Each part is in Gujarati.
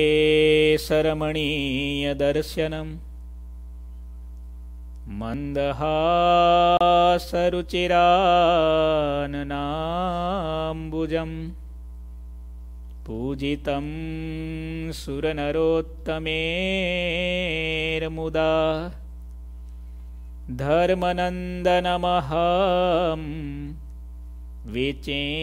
े शरमणीयदर्शनम् मन्दहासरुचिरान्नाम्बुजम् पूजितं सुरनरोत्तमेर्मुदा धर्मनन्दनमहा विचेन्तये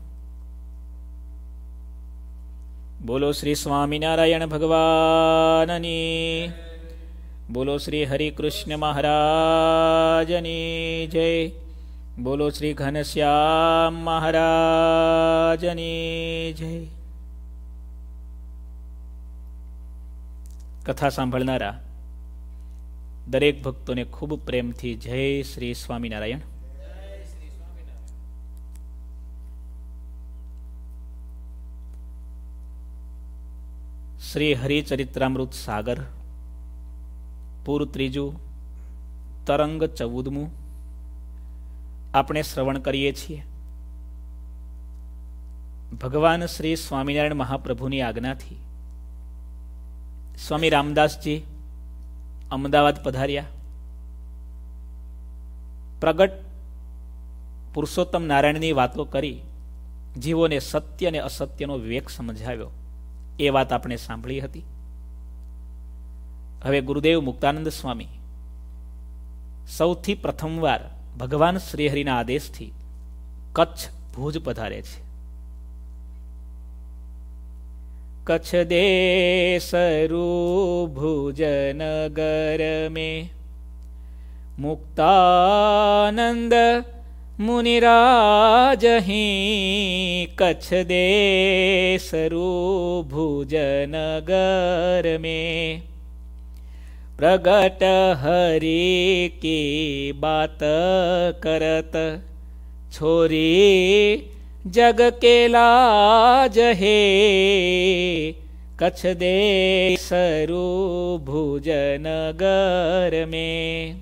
બોલો શ્રી સ્વામિનારાયણ ભગવાનની બોલો શ્રી હરિકૃષ્ણ મહારાજની જય બોલો શ્રી ઘનશ્યામ મહારાજની જય કથા સાંભળનારા દરેક ભક્તોને ખૂબ પ્રેમથી જય શ્રી સ્વામિનારાયણ શ્રી હરિચરિત્રામૃત સાગર પૂર ત્રીજું તરંગ ચૌદમું આપણે શ્રવણ કરીએ છીએ ભગવાન શ્રી સ્વામિનારાયણ મહાપ્રભુની આજ્ઞાથી સ્વામી રામદાસજી અમદાવાદ પધાર્યા પ્રગટ પુરુષોત્તમ નારાયણની વાતો કરી જીવોને સત્ય અને અસત્યનો વિવેક સમજાવ્યો એ વાત આપણે સાંભળી હતી હવે ગુરુદેવ મુક્તાનંદ સ્વામી સૌથી પ્રથમવાર ભગવાન શ્રીહરિના આદેશથી કચ્છ ભુજ પધારે છે કચ્છ દેશરૂ ભુજનગર મે મુક્તાનંદ ही कच्छ भुज भुजनगर में प्रगट हरि की बात करत छोरी जग के लाज हे कच्छ देशरु भुजनगर में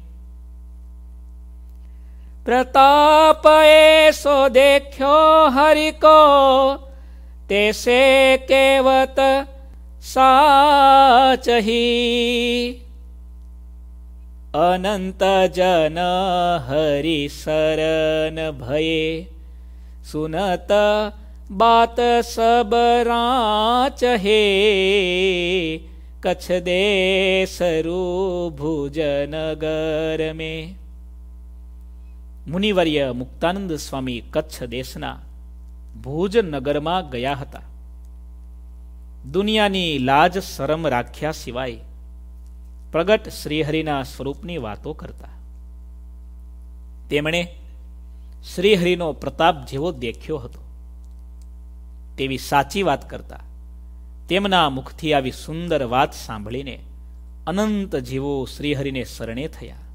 प्रताप एषो देख्यो हरिको तेसे केवत साचहि अनन्त जन हरि शरण भये सुनत बात सब राचहे कच्छ देश भुजनगर में મુનિવર્ય મુક્તાનંદ સ્વામી કચ્છ દેશના ભુજ નગરમાં ગયા હતા દુનિયાની લાજ શરમ રાખ્યા સિવાય પ્રગટ શ્રીહરિના સ્વરૂપની વાતો કરતા તેમણે શ્રીહરિનો પ્રતાપ જેવો દેખ્યો હતો તેવી સાચી વાત કરતા તેમના મુખથી આવી સુંદર વાત સાંભળીને અનંત જીવો શ્રીહરિને શરણે થયા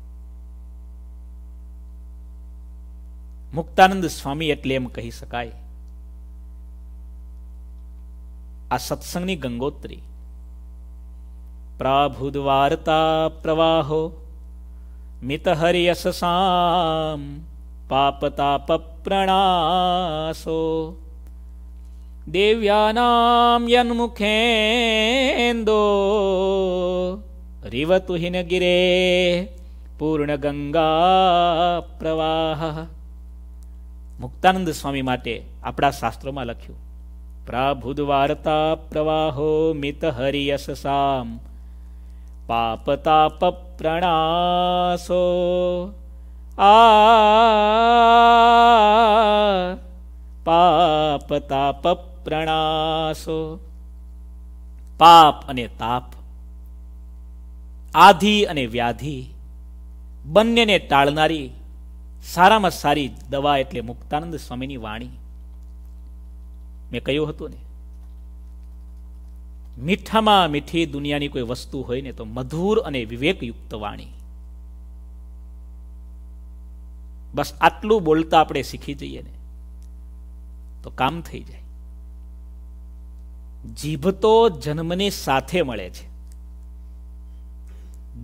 મુક્તાનંદ સ્વામી એટલે એમ કહી શકાય આ સત્સંગની ગંગોત્રી પ્રાભુદ વાર્તા પ્રવાહો મિત હરિયસામ પાપતાપ પ્રણાસો દેવ્યાનામ રિવતુહિન ગિરે પૂર્ણ ગંગા પ્રવાહ મુક્તાનંદ સ્વામી માટે આપણા શાસ્ત્રોમાં લખ્યું પ્રાભુદ વાર્તા પ્રવાહો મિત હરિયસ સામ પાપતાપ પ્રણાસો આ પાપ તાપ પ્રણાસો પાપ અને તાપ આધિ અને વ્યાધિ બંનેને ટાળનારી સારામાં સારી દવા એટલે મુક્તાનંદ સ્વામીની વાણી મેં કહ્યું હતું ને મીઠામાં મીઠી દુનિયાની કોઈ વસ્તુ હોય ને તો મધુર અને વિવેકયુક્ત વાણી બસ આટલું બોલતા આપણે શીખી જઈએ ને તો કામ થઈ જાય જીભ તો જન્મની સાથે મળે છે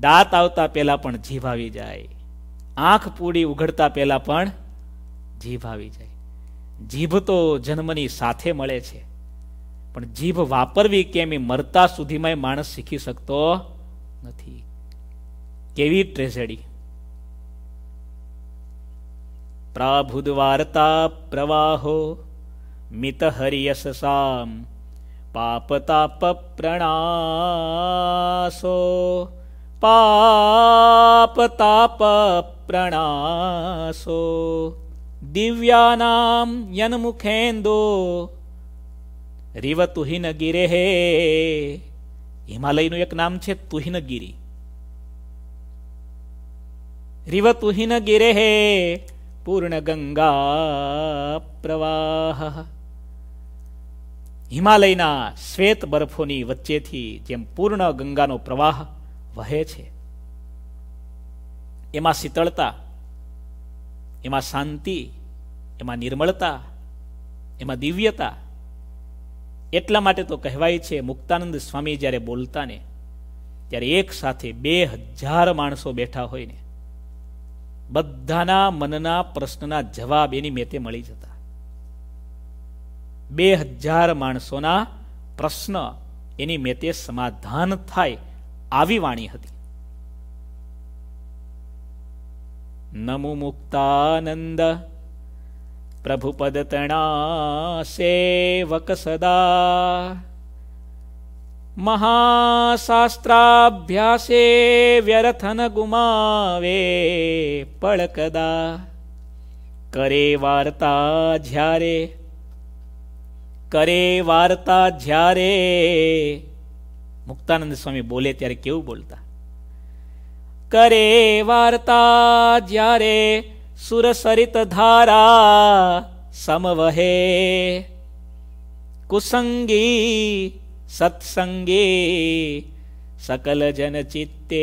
દાંત આવતા પહેલા પણ જીભ આવી જાય આંખ પૂડી ઉઘડતા પહેલા પણ જીભ આવી જાય જીભ તો જન્મની સાથે મળે છે પણ જીભ વાપરવી કેમ એ મરતા સુધીમાં માણસ શીખી શકતો નથી કેવી ટ્રેઝેડી પ્રાભુદ્વાર્તા પ્રવાહો મિત હરિયસામ પાપતાપ પ્રણાસો પાપતાપ પ્રણાસો दिव्यानां यन्मुखेन्दो રીવ તુહિન ગિરે હે હિમાલયનું એક નામ છે તુહિનગીરી રીવ તુહિન ગિરે હે પૂર્ણ ગંગા પ્રવાહ હિમાલયના શ્વેત બરફોની વચ્ચેથી જેમ પૂર્ણ ગંગાનો પ્રવાહ વહે છે એમાં શીતળતા એમાં શાંતિ એમાં નિર્મળતા એમાં દિવ્યતા એટલા માટે તો કહેવાય છે મુક્તાનંદ સ્વામી જ્યારે બોલતા ને ત્યારે એક સાથે બે હજાર માણસો બેઠા હોય ને બધાના મનના પ્રશ્નના જવાબ એની મેતે મળી જતા બે હજાર માણસોના પ્રશ્ન એની મેતે સમાધાન થાય આવી વાણી હતી નમુ મુક્તાનંદ પ્રભુપદતણા સેવક સદા મહાશાસ્ત્રાભ્યાસે વ્યરથન ગુમાવે પળ કદા કરે વાર્તા જ્યારે કરે વાર્તા જ્યારે મુક્તાનંદ સ્વામી બોલે ત્યારે કેવું બોલતા કરે વાર્તા જ્યારે સુરસરિત ધારા સમવહે કુસંગી સત્સંગી સકલ જન ચિત્તે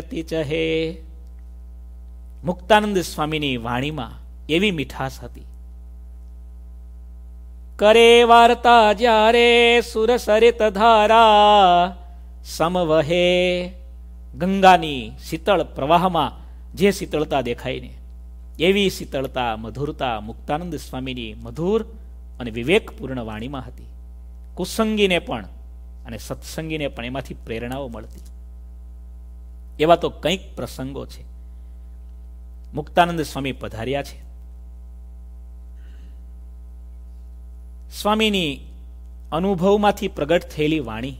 અતિ ચહે મુક્તાનંદ સ્વામીની વાણીમાં એવી મીઠાશ હતી કરે વાર્તા જ્યારે સુરસરિત ધારા સમવહે ગંગાની શીતળ પ્રવાહમાં જે શીતળતા દેખાય ને એવી શીતળતા મધુરતા મુક્તાનંદ સ્વામીની મધુર અને વિવેકપૂર્ણ વાણીમાં હતી કુસંગીને પણ અને સત્સંગીને પણ એમાંથી પ્રેરણાઓ મળતી એવા તો કંઈક પ્રસંગો છે મુક્તાનંદ સ્વામી પધાર્યા છે સ્વામીની અનુભવમાંથી પ્રગટ થયેલી વાણી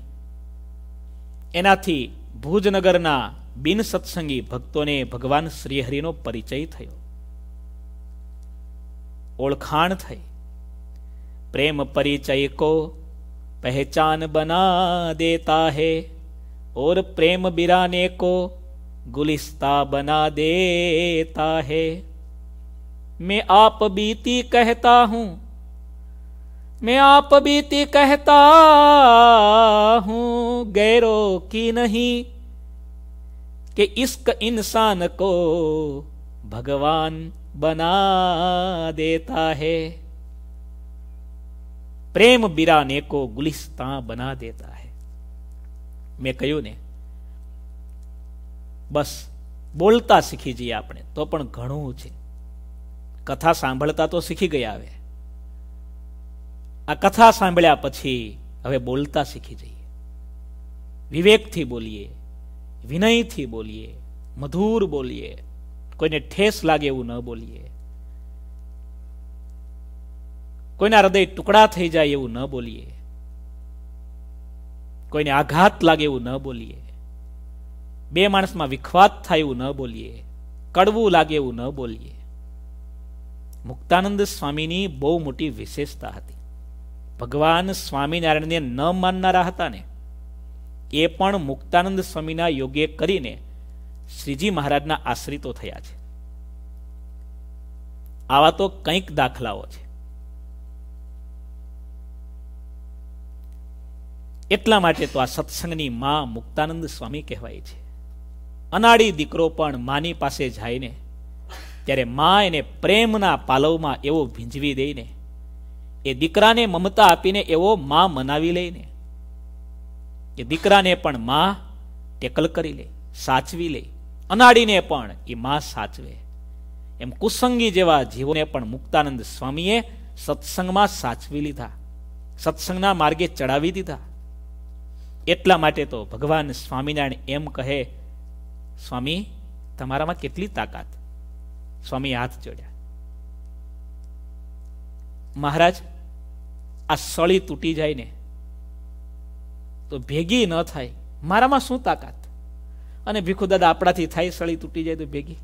એનાથી भूजनगर भुजनगर बिन सत्संगी भक्तों ने भगवान श्रीहरि परिचय थो ओखाण थी प्रेम परिचय को पहचान बना देता है और प्रेम बिराने को गुलिस्ता बना देता है मैं आप बीती कहता हूं मैं आप बीती कहता हूं गैरो की नहीं कि इस इंसान को भगवान बना देता है प्रेम बिराने को गुलिस्ता बना देता है मैं कहू ने बस बोलता सीखी જઈએ આપણે तो घणु कथा सांभता तो सीखी गया है આ કથા સાંભળ્યા પછી હવે બોલતા શીખી જઈએ વિવેકથી બોલીએ વિનયથી બોલીએ મધુર બોલીએ કોઈને ઠેસ લાગે એવું ન બોલીએ કોઈના હૃદય ટુકડા થઈ જાય એવું ન બોલીએ કોઈને આઘાત લાગે એવું ન બોલીએ બે માણસમાં વિખવાદ થાય એવું ન બોલીએ કડવું લાગે એવું ન બોલીએ મુક્તાનંદ સ્વામીની બહુ મોટી વિશેષતા હતી ભગવાન સ્વામિનારાયણને ન માનનારા હતા ને એ પણ મુક્તાનંદ સ્વામીના યોગે કરીને શ્રીજી મહારાજના આશ્રિતો થયા છે આવા તો કંઈક દાખલાઓ છે એટલા માટે તો આ સત્સંગની માં મુક્તાનંદ સ્વામી કહેવાય છે અનાડી દીકરો પણ માની પાસે જાયને ત્યારે મા એને પ્રેમના પાલવમાં એવો ભીંજવી દઈને એ દીકરાને મમતા આપીને એવો માં મનાવી લઈને એ દીકરાને પણ માં ટેકલ કરી લે સાચવી લે અનાડીને પણ એ માં સાચવે એમ કુસંગી જેવા જીવોને પણ મુક્તાનંદ સ્વામીએ સત્સંગમાં સાચવી લીધા સત્સંગના માર્ગે ચડાવી દીધા એટલા માટે તો ભગવાન સ્વામિનારાયણ એમ કહે સ્વામી તમારામાં કેટલી તાકાત સ્વામી હાથ જોડ્યા મહારાજ આ સળી તૂટી જાય ને તો ભેગી ન થાય મારામાં શું તાકાત અને ભીખુ દાદા આપણાથી થાય સળી તૂટી જાય તો ભેગી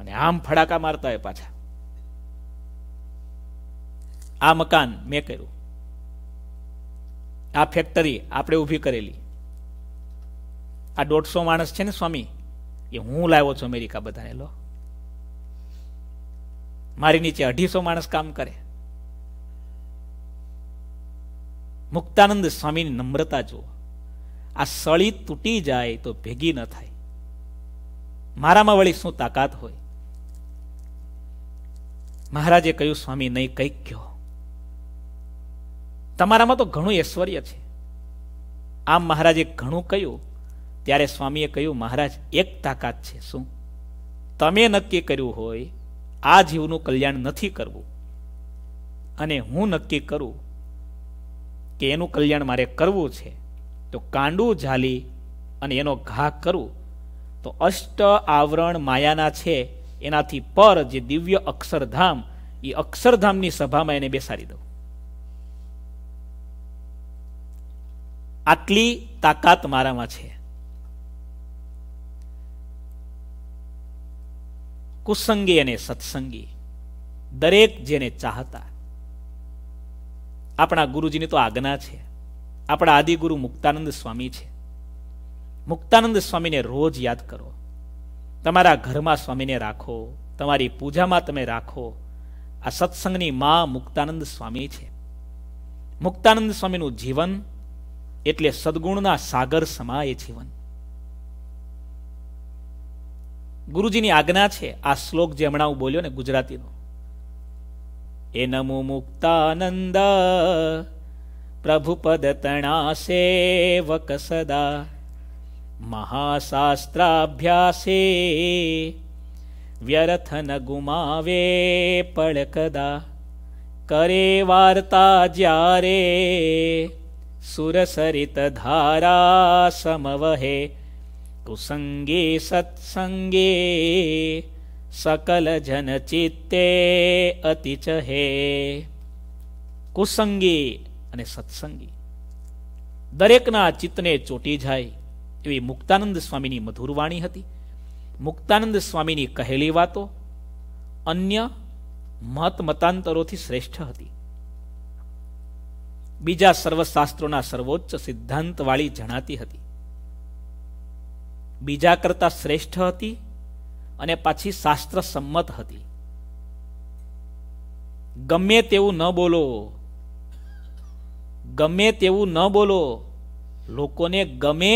અને આમ ફડાકા મારતા હોય પાછા આ મકાન મેં કર્યું આ ફેક્ટરી આપણે ઊભી કરેલી આ દોઢસો માણસ છે ને સ્વામી એ હું લાવ્યો છું અમેરિકા બધાને લો મારી નીચે અઢીસો માણસ કામ કરે મુક્તાનંદ સ્વામીની નમ્રતા જુઓ આ સળી તૂટી જાય તો ભેગી ન થાય મારામાં વળી શું તાકાત હોય મહારાજે કહ્યું સ્વામી નહીં કંઈક કહો તમારામાં તો ઘણું ઐશ્વર્ય છે આમ મહારાજે ઘણું કહ્યું ત્યારે સ્વામીએ કહ્યું મહારાજ એક તાકાત છે શું તમે નક્કી કર્યું હોય આ જીવનું કલ્યાણ નથી કરવું અને હું નક્કી કરું કે એનું કલ્યાણ મારે કરવું છે તો કાંડું ઝાલી અને એનો ઘા કરવું તો અષ્ટ આવરણ માયાના છે એનાથી પર જે દિવ્ય અક્ષરધામ એ અક્ષરધામની સભામાં એને બેસાડી દઉં આટલી તાકાત મારામાં છે કુસંગી અને સત્સંગી દરેક જેને ચાહતા આપણા ગુરુજીની તો આજ્ઞા છે આપણા આદિગુરુ મુક્તાનંદ સ્વામી છે મુક્તાનંદ સ્વામીને રોજ યાદ કરો તમારા ઘરમાં સ્વામીને રાખો તમારી પૂજામાં તમે રાખો આ સત્સંગની મા મુક્તાનંદ સ્વામી છે મુક્તાનંદ સ્વામીનું જીવન એટલે સદગુણના સાગર સમા જીવન ગુરુજીની આજ્ઞા છે આ શ્લોક જે હમણાં હું બોલ્યો ને ગુજરાતીનો इ प्रभुपदतणासेवक सदा महाशास्त्राभ्यासे व्यरथनगुमावे पळकदा करे वार्ता सुरसरितधारा समवहे कुसङ्गे सत्सङ्गे સકલ ચિત્તે અતિચ હે કુસંગી અને સત્સંગી દરેકના ચિત્તને ચોટી જાય એવી મુક્તાનંદ સ્વામીની મધુર વાણી હતી મુક્તાનંદ સ્વામીની કહેલી વાતો અન્ય મત મતાંતરોથી શ્રેષ્ઠ હતી બીજા સર્વશાસ્ત્રોના સર્વોચ્ચ સિદ્ધાંતવાળી જણાતી હતી બીજા કરતા શ્રેષ્ઠ હતી અને પાછી શાસ્ત્ર સંમત હતી ગમે તેવું ન બોલો ગમે તેવું ન બોલો લોકોને ગમે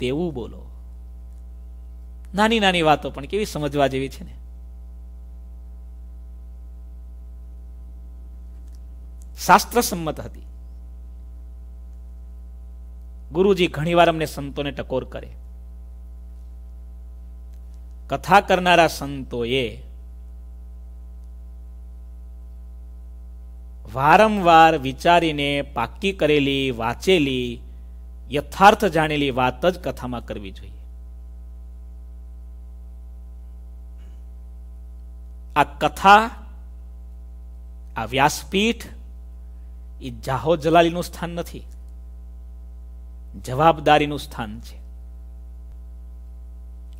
તેવું બોલો નાની નાની વાતો પણ કેવી સમજવા જેવી છે ને શાસ્ત્ર સંમત હતી ગુરુજી ઘણીવાર અમને સંતોને ટકોર કરે કથા કરનારા સંતોએ વારંવાર વિચારીને પાક્કી કરેલી વાંચેલી યથાર્થ જાણેલી વાત જ કથામાં કરવી જોઈએ આ કથા આ વ્યાસપીઠ એ જાહો જલાલીનું સ્થાન નથી જવાબદારીનું સ્થાન છે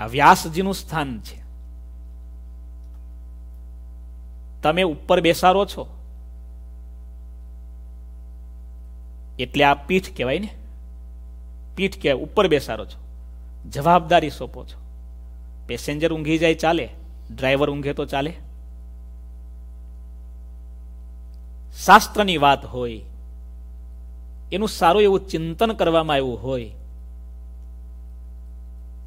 આ વ્યાસજીનું સ્થાન છે તમે ઉપર બેસારો છો એટલે આ પીઠ કહેવાય ને પીઠ કહેવાય ઉપર બેસારો છો જવાબદારી સોંપો છો પેસેન્જર ઊંઘી જાય ચાલે ડ્રાઈવર ઊંઘે તો ચાલે શાસ્ત્રની વાત હોય એનું સારું એવું ચિંતન કરવામાં આવ્યું હોય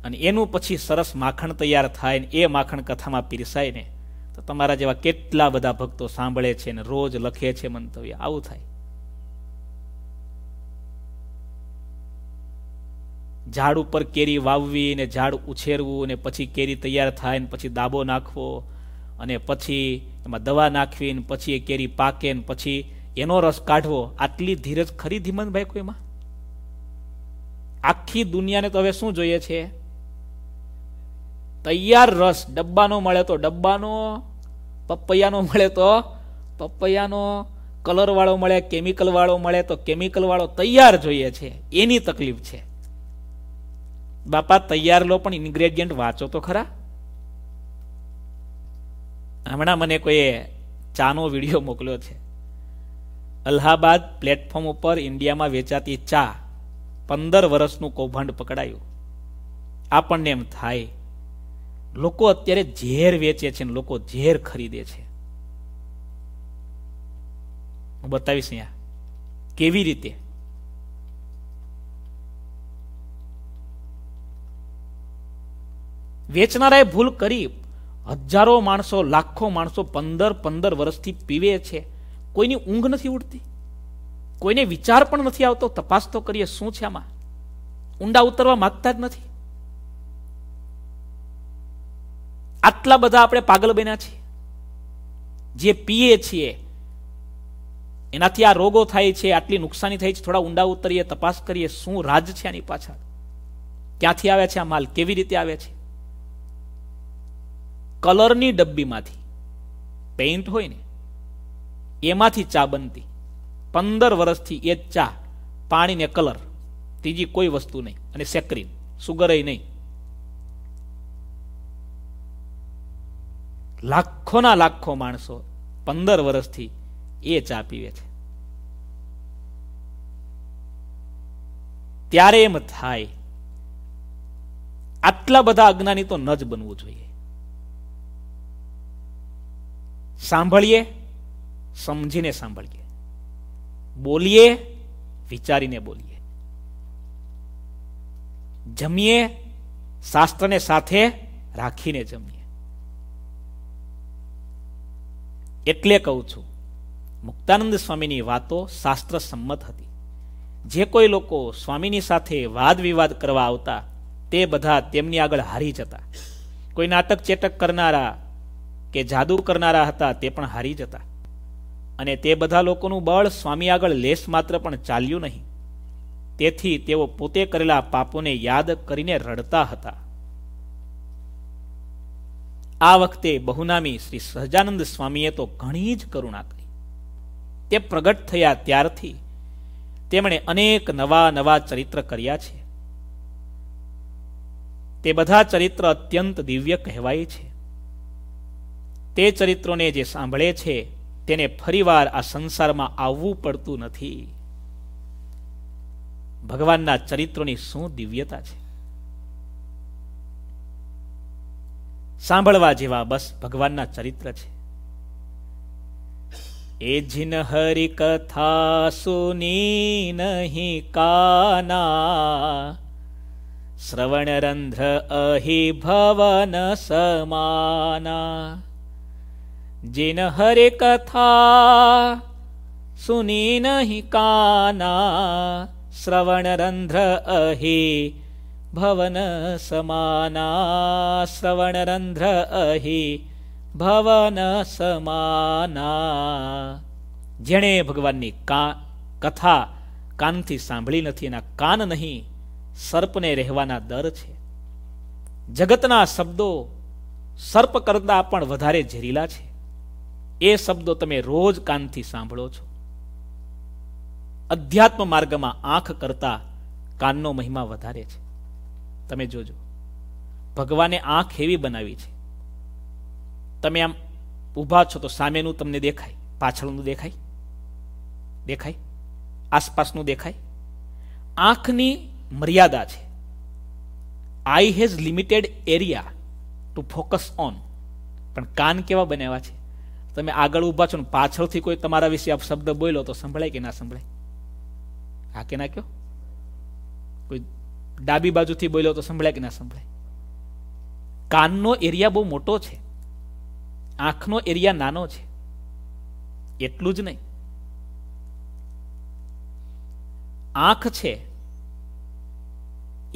અને એનું પછી સરસ માખણ તૈયાર થાય ને એ માખણ કથામાં પીરસાય ને તો તમારા જેવા કેટલા બધા ભક્તો સાંભળે છે ને રોજ લખે છે મંતવ્ય આવું થાય ઝાડ ઉપર કેરી વાવવી ને ઝાડ ઉછેરવું ને પછી કેરી તૈયાર થાય ને પછી દાબો નાખવો અને પછી એમાં દવા નાખવી ને પછી એ કેરી પાકે ને પછી એનો રસ કાઢવો આટલી ધીરજ ખરી ધીમનભાઈ કોઈમાં આખી દુનિયાને તો હવે શું જોઈએ છે તૈયાર રસ ડબ્બાનો મળે તો ડબ્બાનો પપૈયાનો મળે તો પપૈયાનો કલરવાળો મળે કેમિકલવાળો મળે તો કેમિકલવાળો તૈયાર જોઈએ છે એની તકલીફ છે બાપા તૈયાર લો પણ ઇન્ગ્રેડિયન્ટ વાંચો તો ખરા હમણાં મને કોઈએ ચાનો વિડીયો મોકલ્યો છે અલ્હાબાદ પ્લેટફોર્મ ઉપર ઇન્ડિયામાં વેચાતી ચા પંદર વર્ષનું કૌભાંડ પકડાયું આપણને એમ થાય લોકો અત્યારે ઝેર વેચે છે લોકો ઝેર ખરીદે છે હું બતાવીશ અહીંયા કેવી રીતે વેચનારાએ ભૂલ કરી હજારો માણસો લાખો માણસો પંદર પંદર વર્ષથી પીવે છે કોઈની ઊંઘ નથી ઉડતી કોઈને વિચાર પણ નથી આવતો તપાસ તો કરીએ શું છે આમાં ઊંડા ઉતરવા માગતા જ નથી આટલા બધા આપણે પાગલ બન્યા છીએ જે પીએ છીએ એનાથી આ રોગો થાય છે આટલી નુકસાની થાય છે થોડા ઊંડા ઉતરીએ તપાસ કરીએ શું રાજ છે આની પાછળ ક્યાંથી આવે છે આ માલ કેવી રીતે આવે છે કલરની ડબ્બીમાંથી પેઇન્ટ હોય ને એમાંથી ચા બનતી પંદર વર્ષથી એ ચા પાણીને કલર ત્રીજી કોઈ વસ્તુ નહીં અને સેક્રીન સુગરય નહીં લાખોના લાખો માણસો પંદર વર્ષથી એ ચા પીવે છે ત્યારે એમ થાય આટલા બધા અજ્ઞાની તો ન જ બનવું જોઈએ સાંભળીએ સમજીને સાંભળીએ બોલીએ વિચારીને બોલીએ જમીએ શાસ્ત્રને સાથે રાખીને જમીએ એટલે કહું છું મુક્તાનંદ સ્વામીની વાતો શાસ્ત્ર સંમત હતી જે કોઈ લોકો સ્વામીની સાથે વાદ વિવાદ કરવા આવતા તે બધા તેમની આગળ હારી જતા કોઈ નાટક ચેટક કરનારા કે જાદુ કરનારા હતા તે પણ હારી જતા અને તે બધા લોકોનું બળ સ્વામી આગળ લેશ માત્ર પણ ચાલ્યું નહીં તેથી તેઓ પોતે કરેલા પાપોને યાદ કરીને રડતા હતા આ વખતે બહુનામી શ્રી સહજાનંદ સ્વામીએ તો ઘણી જ કરુણા કરી તે પ્રગટ થયા ત્યારથી તેમણે અનેક નવા નવા ચરિત્ર કર્યા છે તે બધા ચરિત્ર અત્યંત દિવ્ય કહેવાય છે તે ચરિત્રોને જે સાંભળે છે તેને ફરીવાર આ સંસારમાં આવવું પડતું નથી ભગવાનના ચરિત્રોની શું દિવ્યતા છે સાંભળવા જેવા બસ ભગવાનના ચરિત્ર છે એ જીન હરિ કથા સુની નહીં કાના શ્રવણ રંધ્ર અહિ ભવન સમાના જીન હરિ કથા સુની નહીં કાના શ્રવણ રંધ્ર અહી ભવન સમાના श्रवणरन्ध्र અહી ભવન સમાના જેણે ભગવાનની કા કથા કાનથી સાંભળી નથી એના કાન નહીં સર્પને રહેવાના દર છે જગતના શબ્દો સર્પ કરતા પણ વધારે ઝેરીલા છે એ શબ્દો તમે રોજ કાનથી સાંભળો છો અધ્યાત્મ માર્ગમાં આંખ કરતા કાનનો મહિમા વધારે છે તમે જોજો ભગવાને આંખ એવી બનાવી છે તમે આમ ઊભા છો તો સામેનું તમને દેખાય પાછળનું દેખાય દેખાય આસપાસનું દેખાય આંખની મર્યાદા છે eye has limited area to focus on પણ કાન કેવા બનાવ્યા છે તમે આગળ ઊભા છો ને પાછળથી કોઈ તમારા વિશે શબ્દ બોલો તો સંભળાય કે ના સંભળાય હા કે ના કયો કોઈ ડાબી બાજુથી બોલ્યો તો સંભળાય કે ના સંભળાય કાનનો એરિયા બહુ મોટો છે આંખનો એરિયા નાનો છે એટલું જ નહીં આંખ છે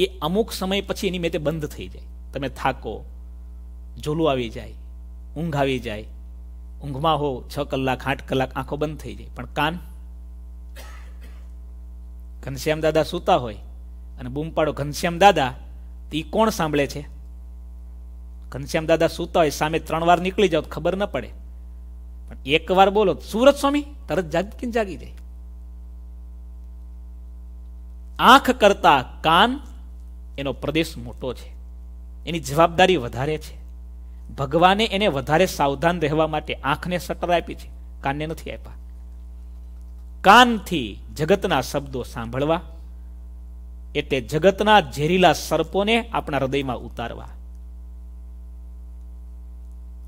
એ અમુક સમય પછી એની મેતે બંધ થઈ જાય તમે થાકો ઝોલું આવી જાય ઊંઘ આવી જાય ઊંઘમાં હો છ કલાક આઠ કલાક આંખો બંધ થઈ જાય પણ કાન ઘનશ્યામ દાદા સૂતા હોય અને બૂમ ઘનશ્યામ દાદા એ કોણ સાંભળે છે ઘનશ્યામ દાદા સૂતા હોય સામે ત્રણ વાર નીકળી જાઓ ખબર ન પડે પણ એક વાર બોલો સુરત સ્વામી તરત જાગી જાગી જાય આંખ કરતા કાન એનો પ્રદેશ મોટો છે એની જવાબદારી વધારે છે ભગવાને એને વધારે સાવધાન રહેવા માટે આંખને સટર આપી છે કાનને નથી આપ્યા કાનથી જગતના શબ્દો સાંભળવા એટલે જગતના ઝેરીલા સર્પોને આપણા હૃદયમાં ઉતારવા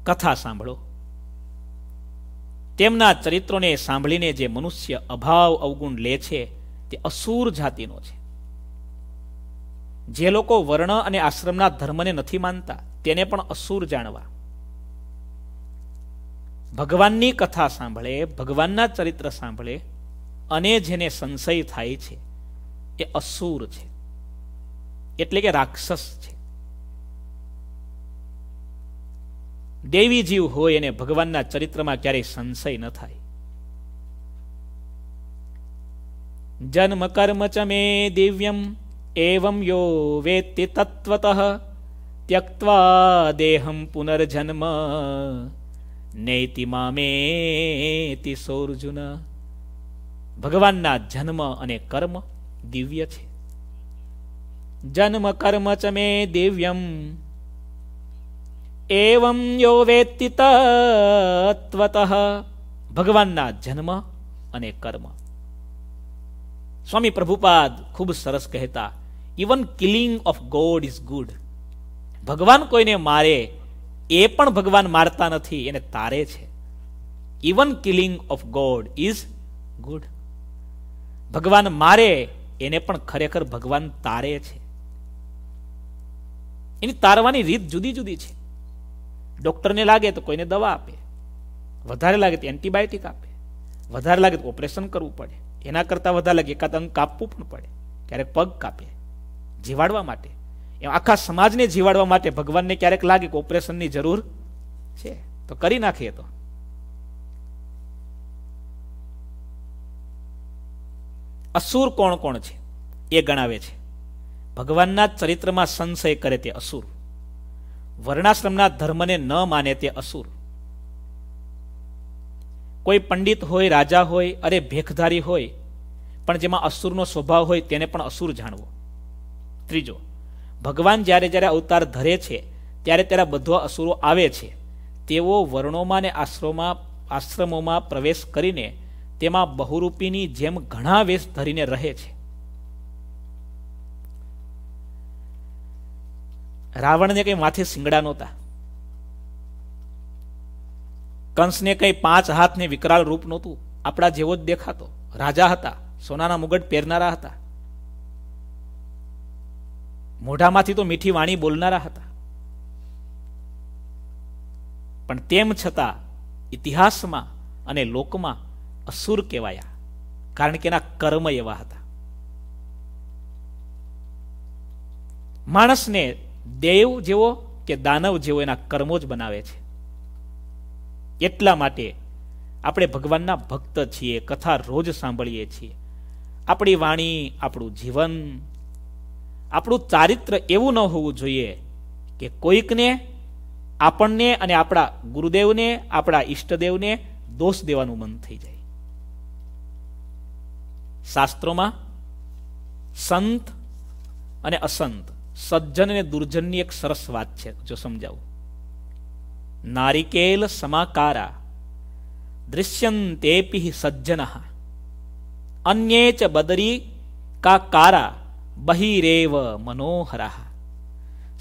કથા સાંભળો તેમના ચરિત્રોને સાંભળીને જે મનુષ્ય અભાવ અવગુણ લે છે તે અસુર જાતિનો છે જે લોકો વર્ણ અને આશ્રમના ધર્મને નથી માનતા તેને પણ અસુર જાણવા ભગવાનની કથા સાંભળે ભગવાનના ચરિત્ર સાંભળે અને જેને સંશય થાય છે એ અસુર છે એટલે કે રાક્ષસ છે દેવી જીવ હોય એને ભગવાનના ચરિત્રમાં ક્યારેય સંશય ન થાય જન્મ કર્મ ચ મે દિવ્યમ એવમ યો વેત્તિ તત્વત ત્યક્વા દેહમ પુનર્જન્મ નૈતિ મામેતિ સોર્જુન ભગવાનના જન્મ અને કર્મ દિવ્ય છે જન્મ કર્મ ચ મે દિવ્યમ એવમ યો વેત્તિ તત્વત ભગવાનના જન્મ અને કર્મ સ્વામી પ્રભુપાદ ખૂબ સરસ કહેતા even killing of God is good ભગવાન કોઈને મારે એ પણ ભગવાન મારતા નથી એને તારે છે even killing of God is good ભગવાન મારે એને પણ ખરેખર ભગવાન તારે છે એની તારવાની રીત જુદી જુદી છે ડોક્ટરને લાગે તો કોઈને દવા આપે વધારે લાગે તો એન્ટીબાયોટિક આપે વધારે લાગે તો ઓપરેશન કરવું પડે એના કરતાં વધારે લાગે એકાદ અંગ કાપવું પણ પડે ક્યારેક પગ કાપે જીવાડવા માટે એમ આખા સમાજને જીવાડવા માટે ભગવાનને ક્યારેક લાગે કે ઓપરેશનની જરૂર છે તો કરી નાખીએ તો અસુર કોણ કોણ છે એ ગણાવે છે ભગવાનના ચરિત્રમાં સંશય કરે તે અસુર વર્ણાશ્રમના ધર્મને ન માને તે અસુર કોઈ પંડિત હોય રાજા હોય અરે ભેખધારી હોય પણ જેમાં અસુરનો સ્વભાવ હોય તેને પણ અસુર જાણવો ત્રીજો ભગવાન જ્યારે જ્યારે અવતાર ધરે છે ત્યારે ત્યારે બધો અસુરો આવે છે તેઓ વર્ણોમાં અને આશ્રમોમાં આશ્રમોમાં પ્રવેશ કરીને તેમાં બહુરૂપીની જેમ ઘણા વેશ ધરીને રહે છે રાવણને કંઈ માથે સિંગડા નહોતા કંસને કંઈ પાંચ હાથને વિકરાળ રૂપ નહોતું આપણા જેવો જ દેખાતો રાજા હતા સોનાના મુગટ પહેરનારા હતા મોઢામાંથી તો મીઠી વાણી બોલનારા હતા પણ તેમ છતાં ઇતિહાસમાં અને લોકમાં અસુર કહેવાયા કારણ કે એના કર્મ એવા હતા માણસને દેવ જેવો કે દાનવ જેવો એના કર્મો જ બનાવે છે એટલા માટે આપણે ભગવાનના ભક્ત છીએ કથા રોજ સાંભળીએ છીએ આપણી વાણી આપણું જીવન આપણું ચારિત્ર એવું ન હોવું જોઈએ કે કોઈકને આપણને અને આપણા ગુરુદેવને આપણા ઈષ્ટદેવને દોષ દેવાનું મન થઈ જાય શાસ્ત્રોમાં સંત અને અસંત સજ્જન અને દુર્જનની એક સરસ વાત છે જો સમજાવું નારિકેલ સમાકારા દૃશ્યંતેપી સજ્જન અન્યે ચ બદરી કા કારા બહિરેવ મનોહરા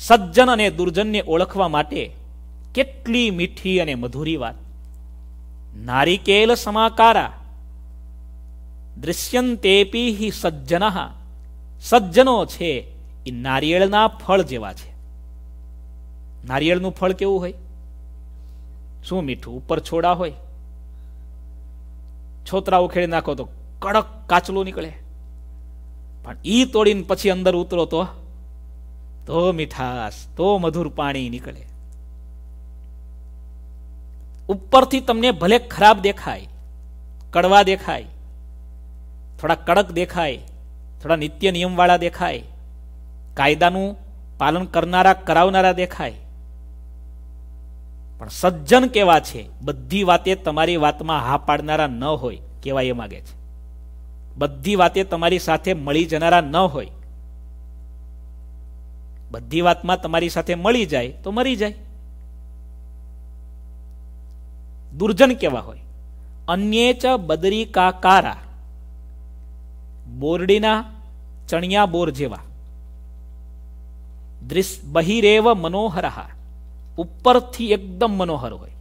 સજ્જન અને દુર્જનને ઓળખવા માટે કેટલી મીઠી અને મધુરી વાત નારિકેલ સમાકારા દૃશ્યંતેપી હિ સજ્જન સજ્જનો છે એ નારિયેળના ફળ જેવા છે નારિયેળનું ફળ કેવું હોય શું મીઠું ઉપર છોડા હોય છોતરા ઉખેડી નાખો તો કડક કાચલું નીકળે પણ ઈ તોડીને પછી અંદર ઉતરો તો તો મીઠાશ તો મધુર પાણી નીકળે ઉપરથી તમને ભલે ખરાબ દેખાય કડવા દેખાય થોડા કડક દેખાય થોડા નિત્ય નિયમવાળા દેખાય કાયદાનું પાલન કરનારા કરાવનારા દેખાય પણ સજ્જન કેવા છે બધી વાતે તમારી વાતમાં હા પાડનારા ન હોય કેવા એ માગે છે બધી વાતે તમારી સાથે મળી જનારા ન હોય બધી વાતમાં તમારી સાથે મળી જાય તો મરી જાય દુર્જન કેવા હોય અન્ય ચ બદરી કાકારા બોરડીના ચણિયા બોર જેવા દ્રિશ બહિરેવ મનોહરહા ઉપરથી એકદમ મનોહર હોય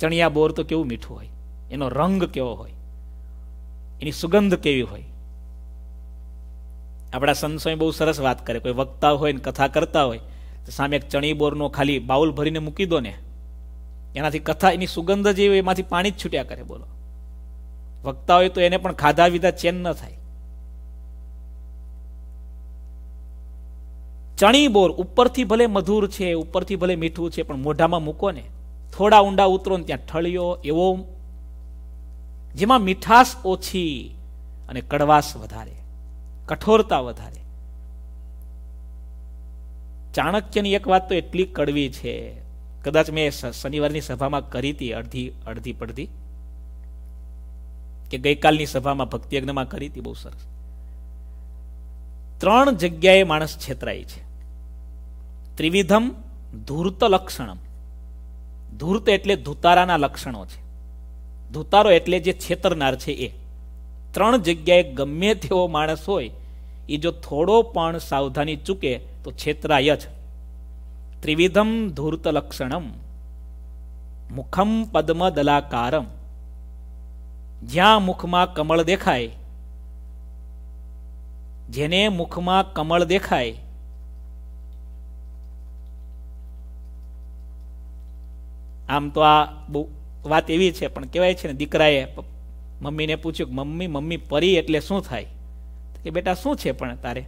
ચણિયા બોર તો કેવું મીઠું હોય એનો રંગ કેવો હોય એની સુગંધ કેવી હોય આપણા સંતોએ બહુ સરસ વાત કરે કોઈ વક્તા હોય ને કથા કરતા હોય તો સામે એક ચણી બોરનો ખાલી બાઉલ ભરીને મૂકી દો ને એનાથી કથા એની સુગંધ જેવી એમાંથી પાણી જ છૂટ્યા કરે બોલો ભક્તા હોય તો એને પણ ખાધા વિધા ચેન ન થાય ચણી બોર ઉપરથી ભલે મધુર છે ઉપરથી ભલે મીઠું છે પણ મોઢામાં મૂકો ને થોડા ઊંડા ઉતરો ને ત્યાં ઠળિયો એવો જેમાં મીઠાશ ઓછી અને કડવાશ વધારે કઠોરતા વધારે ચાણક્યની એક વાત તો એટલી કડવી છે કદાચ મેં શનિવારની સભામાં કરી હતી અડધી અડધી પડધી કે ગઈકાલની સભામાં ભક્તિ યજ્ઞમાં કરી હતી બહુ સરસ ત્રણ જગ્યાએ માણસ છેતરાય છે ત્રિવિધમ ધૂર્ત લક્ષણમ ધૂર્ત એટલે ધૂતારાના લક્ષણો છે ધૂતારો એટલે જે છેતરનાર છે એ ત્રણ જગ્યાએ ગમે તેવો માણસ હોય એ જો થોડો પણ સાવધાની ચૂકે તો છેતરાય જ ત્રિવિધમ ધૂર્ત લક્ષણમ મુખમ પદ્મ દલાકારમ જ્યાં મુખમાં કમળ દેખાય જેને મુખમાં કમળ દેખાય આમ તો આ બહુ વાત એવી છે પણ કહેવાય છે ને દીકરાએ મમ્મીને પૂછ્યું કે મમ્મી મમ્મી પરી એટલે શું થાય કે બેટા શું છે પણ તારે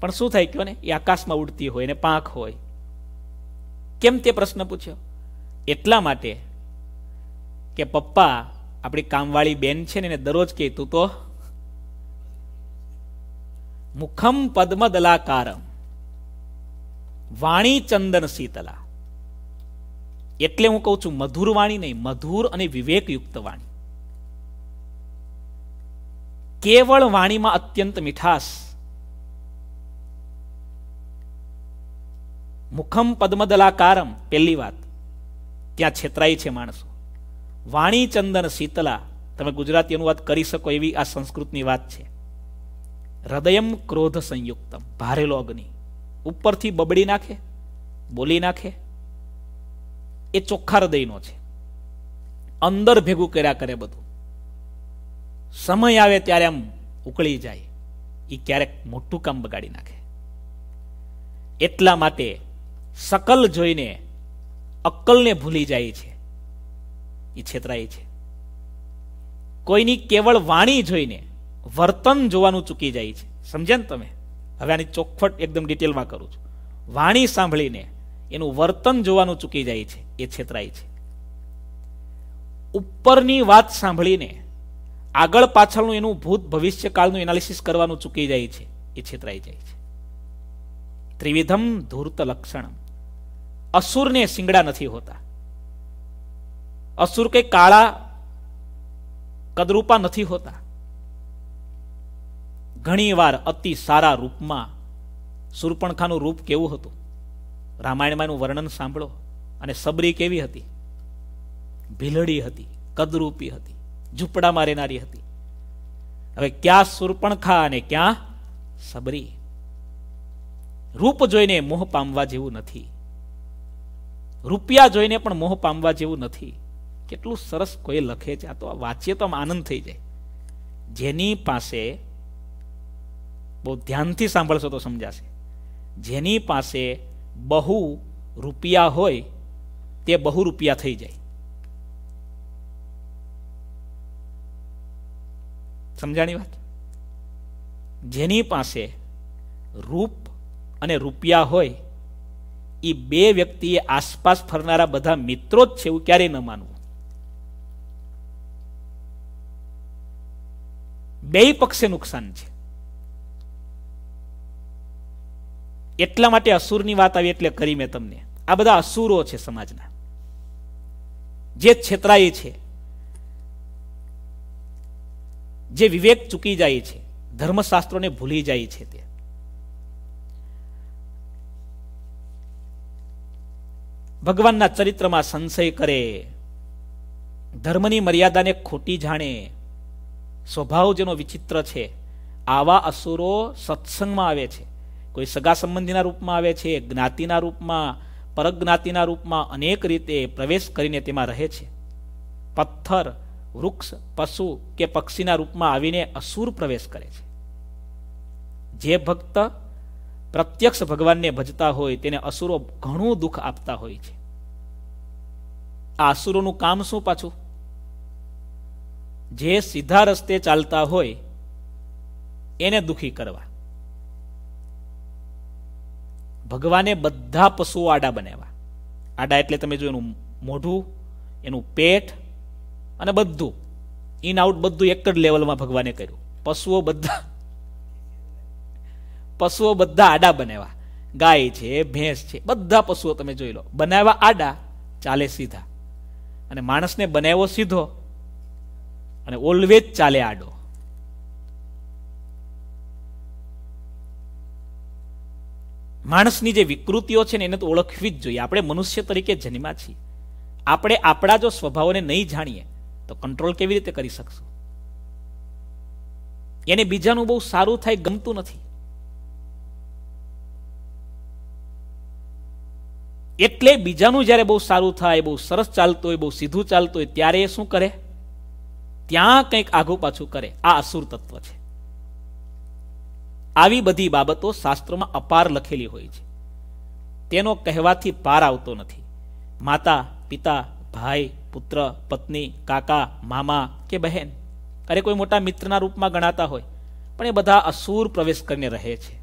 પણ શું થાય કહો ને એ આકાશમાં ઉડતી હોય ને પાંખ હોય કેમ તે પ્રશ્ન પૂછ્યો એટલા માટે કે પપ્પા આપણી કામવાળી બેન છે ને એને દરરોજ કહેતું તો મુખમ પદ્મ દલાકારમ વાણી ચંદન શીતલા એટલે હું કહું છું મધુર વાણી નહીં મધુર અને વિવેકયુક્ત વાણી કેવળ વાણીમાં અત્યંત મીઠાસ મુખમ પદ્મદલાકારમ પહેલી વાત ત્યાં છેતરાય છે માણસો વાણી ચંદન શીતલા તમે ગુજરાતી અનુવાદ કરી શકો એવી આ સંસ્કૃતની વાત છે હૃદયમ ક્રોધ સંયુક્તમ ભારેલો અગ્નિ ઉપરથી બબડી નાખે બોલી નાખે એ ચોખ્ખા હૃદયનો છે અંદર ભેગું કર્યા કરે બધું સમય આવે ત્યારે આમ ઉકળી જાય એ ક્યારેક મોટું કામ બગાડી નાખે એટલા માટે સકલ જોઈને અક્કલને ભૂલી જાય છે છેતરાય છે કોઈની કેવળ વાણી જોઈને વર્તન જોવાનું ચૂકી જાય છે સમજ્યા ને તમે હવે આની ચોખ્ખટ એકદમ ડિટેલમાં કરું છું વાણી સાંભળીને એનું વર્તન જોવાનું ચૂકી જાય છે એ છેતરાય છે ઉપરની વાત સાંભળીને આગળ પાછળનું એનું ભૂત ભવિષ્યકાળનું એનાલિસિસ કરવાનું ચૂકી જાય છે એ છેતરાઈ જાય છે ત્રિવિધમ ધૂર્ત લક્ષણ અસુરને સિંગડા નથી હોતા અસુર કઈ કાળા કદરૂપા નથી હોતા ઘણી વાર અતિ સારા રૂપમાં સુરપણખાનું રૂપ કેવું હતું રામાયણમાં એનું વર્ણન સાંભળો અને સબરી કેવી હતી ભીલડી હતી કદરૂપી હતી ઝૂંપડામાં રહેનારી હતી હવે ક્યાં સુરપણખા અને ક્યાં સબરી રૂપ જોઈને મોહ પામવા જેવું નથી રૂપિયા જોઈને પણ મોહ પામવા જેવું નથી કેટલું સરસ કોઈ લખે છે આ તો વાંચીએ તો આમ આનંદ થઈ જાય જેની પાસે બહુ ધ્યાનથી સાંભળશો તો સમજાશે જેની પાસે બહુ રૂપિયા હોય તે બહુ રૂપિયા થઈ જાય સમજાણી વાત જેની પાસે રૂપ અને રૂપિયા હોય એ બે વ્યક્તિએ આસપાસ ફરનારા બધા મિત્રો જ છે એવું ક્યારેય ન માનવું બે પક્ષે નુકસાન છે એટલા માટે અસુરની વાત આવી એટલે કરી મેં તમને આ બધા અસુરો છે સમાજના જે છેતરાય છે જે વિવેક ચૂકી જાય છે ધર્મશાસ્ત્રોને ભૂલી જાય છે તે ભગવાનના ચરિત્રમાં સંશય કરે ધર્મની મર્યાદાને ખોટી જાણે સ્વભાવ જેનો વિચિત્ર છે આવા અસુરો સત્સંગમાં આવે છે કોઈ સગા સંબંધીના રૂપમાં આવે છે જ્ઞાતિના રૂપમાં પરજ્ઞાતિના રૂપમાં અનેક રીતે પ્રવેશ કરીને તેમાં રહે છે પથ્થર વૃક્ષ પશુ કે પક્ષીના રૂપમાં આવીને અસુર પ્રવેશ કરે છે જે ભક્ત પ્રત્યક્ષ ભગવાનને ભજતા હોય તેને અસુરો ઘણું દુઃખ આપતા હોય છે આ અસુરોનું કામ શું પાછું જે સીધા રસ્તે ચાલતા હોય એને દુખી કરવા ભગવાને બધા પશુઓ આડા બનાવ્યા આડા એટલે તમે જો એનું મોઢું એનું પેટ અને બધું ઇન આઉટ બધું એક જ લેવલમાં ભગવાને કર્યું પશુઓ બધા પશુઓ બધા આડા બનાવ્યા ગાય છે ભેંસ છે બધા પશુઓ તમે જોઈ લો બનાવ્યા આડા ચાલે સીધા અને માણસને બનાવ્યો સીધો અને ઓલવેજ ચાલે આડો માણસની જે વિકૃતિઓ છે ને એને તો ઓળખવી જ જોઈએ આપણે મનુષ્ય તરીકે જન્મા છીએ આપણે આપણા જો સ્વભાવને નહીં જાણીએ તો કંટ્રોલ કેવી રીતે કરી શકશું એને બીજાનું બહુ સારું થાય ગમતું નથી એટલે બીજાનું જ્યારે બહુ સારું થાય બહુ સરસ ચાલતું હોય બહુ સીધું ચાલતું હોય ત્યારે એ શું કરે ત્યાં કંઈક આઘું પાછું કરે આ અસુર તત્વ છે આવી બધી બાબતો શાસ્ત્રોમાં અપાર લખેલી હોય છે તેનો કહેવાથી પાર આવતો નથી માતા પિતા ભાઈ પુત્ર પત્ની કાકા મામા કે બહેન અરે કોઈ મોટા મિત્રના રૂપમાં ગણાતા હોય પણ એ બધા અસુર પ્રવેશ કરીને રહે છે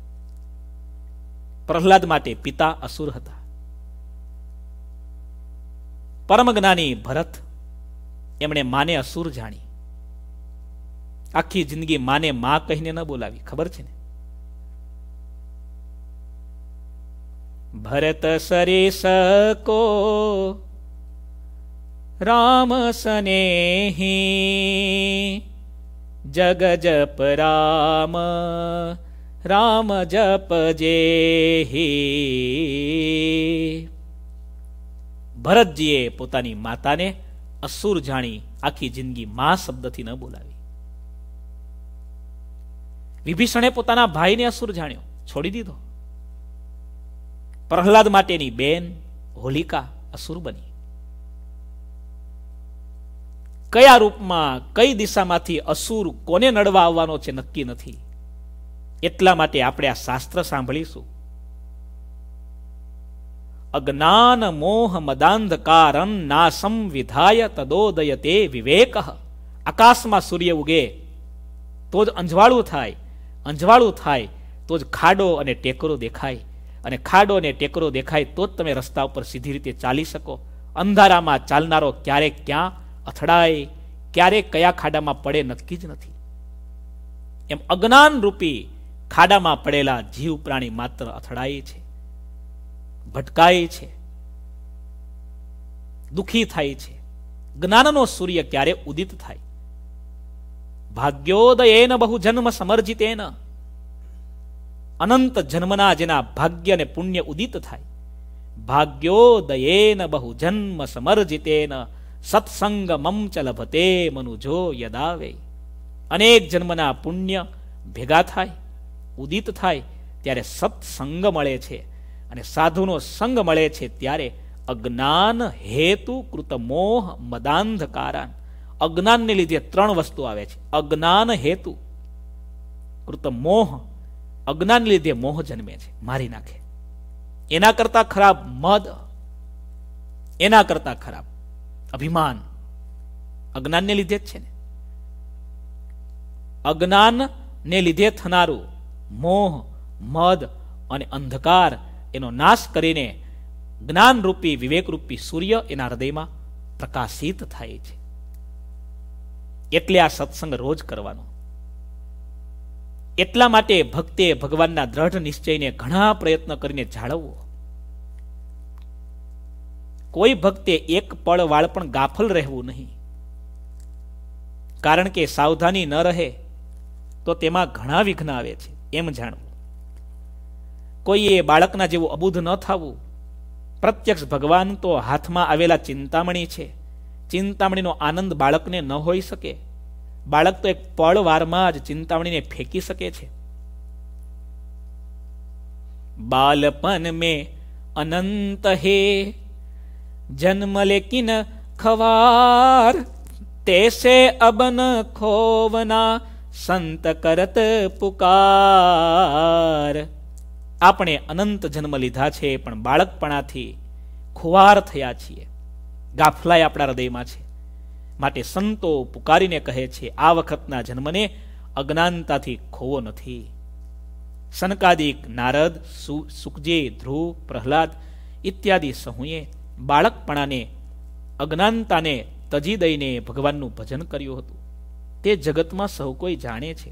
પ્રહલાદ માટે પિતા અસુર હતા પરમ જ્ઞાની ભરત એમણે માને અસુર જાણી આખી જિંદગી માને માં કહીને ન બોલાવી ખબર છે ને ભરત સરી સકો રામ સનેહી જગ જપ રામ રામ જપ જેહી ભરતજીએ પોતાની માતાને અસુર જાણી આખી જિંદગી મા શબ્દથી ન બોલાવી વિભીષણે પોતાના ભાઈને અસુર જાણ્યો છોડી દીધો પ્રહલાદ માટેની બેન હોલિકા અસુર બની કયા રૂપમાં કઈ દિશામાંથી અસુર કોને નડવા આવવાનો છે નક્કી નથી એટલા માટે આપણે આ શાસ્ત્ર સાંભળીશું અજ્ઞાન મોહ મદાંધકારમ નાસમ વિધાય તે વિવેક આકાશમાં સૂર્ય ઉગે તો જ અંજવાળું થાય અંજવાળું થાય તો જ ખાડો અને ટેકરો દેખાય અને ખાડો અને ટેકરો દેખાય તો જ તમે રસ્તા ઉપર સીધી રીતે ચાલી શકો અંધારામાં ચાલનારો ક્યારેક ક્યાં અથડાય ક્યારે કયા ખાડામાં પડે નક્કી જ નથી એમ અજ્ઞાન રૂપી ખાડામાં પડેલા જીવ પ્રાણી માત્ર અથડાય છે ભટકાય છે દુઃખી થાય છે જ્ઞાનનો સૂર્ય ક્યારે ઉદિત થાય ભાગ્યોદયેન બહુ જન્મ સમર્જિતેન અનંત જન્મના જેના ભાગ્ય ને પુણ્ય ઉદિત થાય ભાગ્યોદયેન બહુ જન્મ સમર્જિતેન સત્સંગ મમચ લભતે મનુજો યદાવે અનેક જન્મના પુણ્ય ભેગા થાય ઉદિત થાય ત્યારે સત્સંગ મળે છે અને સાધુનો સંગ મળે છે ત્યારે અજ્ઞાન હેતુ કૃતમોહ મદાંધકારાન અજ્ઞાનને લીધે ત્રણ વસ્તુ આવે છે અજ્ઞાન હેતુ કૃત મોહ અજ્ઞાન લીધે મોહ જન્મે છે મારી નાખે એના કરતા ખરાબ મદ એના કરતા ખરાબ અભિમાન અજ્ઞાનને લીધે જ છે ને અજ્ઞાનને લીધે થનારું મોહ મદ અને અંધકાર એનો નાશ કરીને જ્ઞાનરૂપી વિવેકરૂપી સૂર્ય એના હૃદયમાં પ્રકાશિત થાય છે એટલે આ સત્સંગ રોજ કરવાનો એટલા માટે ભક્તે ભગવાનના દ્રઢ નિશ્ચયને ઘણા પ્રયત્ન કરીને જાળવવો કોઈ ભક્તે એક પળ વાળ પણ ગાફલ રહેવું નહીં કારણ કે સાવધાની ન રહે તો તેમાં ઘણા વિઘ્ન આવે છે એમ જાણવું કોઈએ બાળકના જેવું અબુધ ન થવું પ્રત્યક્ષ ભગવાન તો હાથમાં આવેલા ચિંતામણી છે ચિંતામણીનો આનંદ બાળકને ન હોઈ શકે બાળક તો એક પળ વારમાં જ ચિંતામણીને ફેંકી શકે છે બાલપન મે અનંત હે જન્મ લેકિન ખવાર તેસે અબન ખોવના સંત કરત પુકાર આપણે અનંત જન્મ લીધા છે પણ બાળકપણાથી ખુવાર થયા છીએ ગાફલાય આપણા હૃદયમાં છે માટે સંતો પુકારીને કહે છે આ વખતના જન્મને અજ્ઞાનતાથી ખોવો નથી સનકાદિક નારદ સુખજે ધ્રુવ પ્રહલાદ ઇત્યાદિ સહુએ બાળકપણાને અજ્ઞાનતાને તજી દઈને ભગવાનનું ભજન કર્યું હતું તે જગતમાં સૌ કોઈ જાણે છે